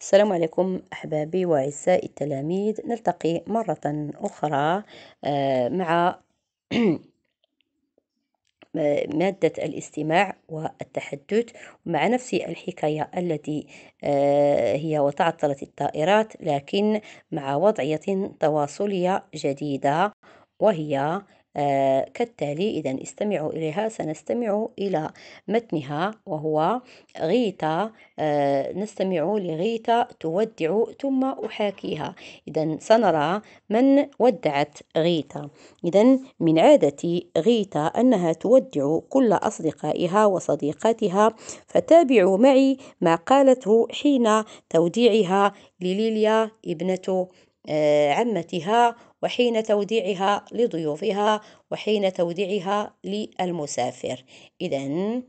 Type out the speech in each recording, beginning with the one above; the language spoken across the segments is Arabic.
السلام عليكم أحبابي وأعزائي التلاميذ نلتقي مرة أخرى آه، مع مادة الاستماع والتحدث مع نفس الحكاية التي آه، هي وتعطلت الطائرات لكن مع وضعية تواصلية جديدة وهي آه، كالتالي إذا استمعوا إليها سنستمع إلى متنها وهو غيتا آه، نستمع لغيتا تودع ثم أحاكيها إذا سنرى من ودعت غيتا إذا من عادة غيتا أنها تودع كل أصدقائها وصديقاتها فتابعوا معي ما قالته حين توديعها لليليا ابنة آه، عمتها وحين توديعها لضيوفها وحين توديعها للمسافر إذا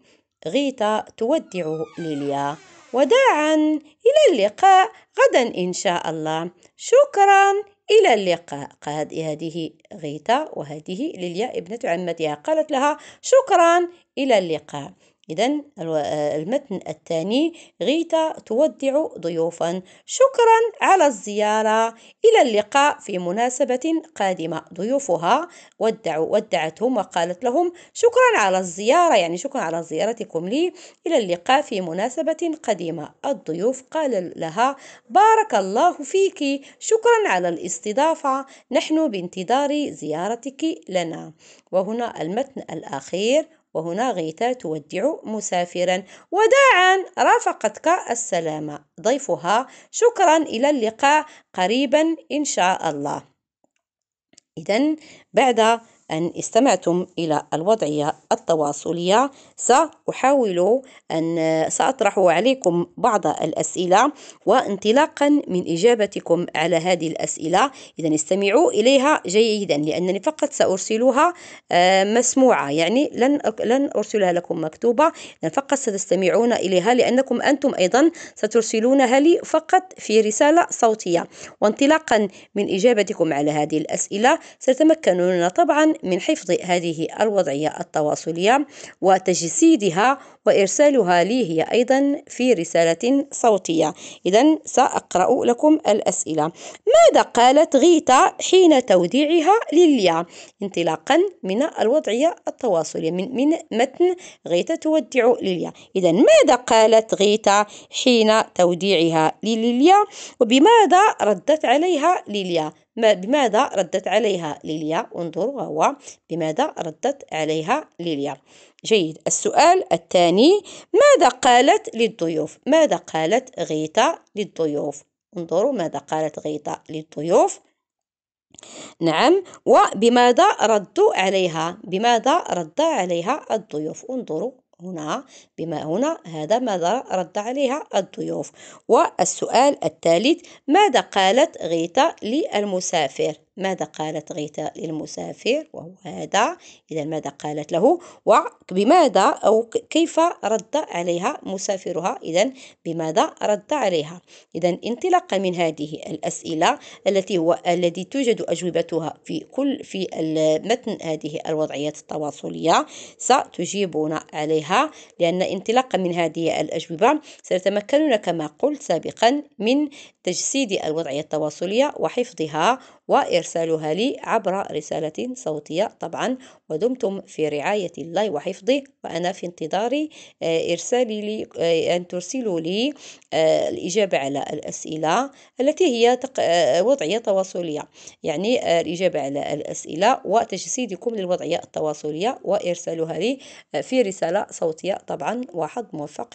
غيتا تودع ليليا وداعا إلى اللقاء غدا إن شاء الله شكرا إلى اللقاء قالت هذه غيتا وهذه ليليا ابنة عمتها قالت لها شكرا إلى اللقاء إذا المتن الثاني غيتا تودع ضيوفا شكرا على الزيارة إلى اللقاء في مناسبة قادمة ضيوفها ودعوا ودعتهم وقالت لهم شكرا على الزيارة يعني شكرا على زيارتكم لي إلى اللقاء في مناسبة قديمة الضيوف قال لها بارك الله فيك شكرا على الاستضافة نحن بانتظار زيارتك لنا وهنا المتن الأخير وهنا غيتا تودع مسافرا وداعا رافقتك السلامة ضيفها شكرا إلى اللقاء قريبا إن شاء الله إذا بعد أن استمعتم إلى الوضعية التواصلية سأحاول أن سأطرح عليكم بعض الأسئلة وانطلاقا من إجابتكم على هذه الأسئلة إذا استمعوا إليها جيدا لأنني فقط سأرسلها آه، مسموعة يعني لن لن أرسلها لكم مكتوبة فقط ستستمعون إليها لأنكم أنتم أيضا سترسلونها لي فقط في رسالة صوتية وانطلاقا من إجابتكم على هذه الأسئلة ستتمكنون طبعا من حفظ هذه الوضعية التواصلية وتجسيدها وإرسالها لي هي أيضا في رسالة صوتية إذا سأقرأ لكم الأسئلة ماذا قالت غيتا حين توديعها لليا انطلاقا من الوضعية التواصلية من, من متن غيتا تودع لليا إذا ماذا قالت غيتا حين توديعها لليا وبماذا ردت عليها ليليا بماذا ردت عليها ليليا انظروا هو بماذا ردت عليها ليليا جيد السؤال الثاني ماذا قالت للضيوف ماذا قالت غيتا للضيوف انظروا ماذا قالت غيتا للضيوف نعم وبماذا ردوا عليها بماذا رد عليها الضيوف انظروا هنا بما هنا هذا ماذا رد عليها الضيوف والسؤال الثالث ماذا قالت غيتا للمسافر ماذا قالت غيتا للمسافر وهو هذا إذا ماذا قالت له وبماذا أو كيف رد عليها مسافرها إذا بماذا رد عليها إذا انطلاقا من هذه الأسئلة التي هو الذي توجد أجوبتها في كل في متن هذه الوضعيات التواصلية ستجيبون عليها لأن انطلاقا من هذه الأجوبة سيتمكننا كما قلت سابقا من تجسيد الوضعية التواصلية وحفظها وإرسالها لي عبر رسالة صوتية طبعا ودمتم في رعاية الله وحفظه وأنا في انتظار آه، إرسالي لي آه، أن ترسلوا لي آه، الإجابة على الأسئلة التي هي وضعية تواصلية يعني الإجابة على الأسئلة وتجسيدكم للوضعية التواصلية وإرسالها لي في رسالة صوتية طبعا وحظ موفق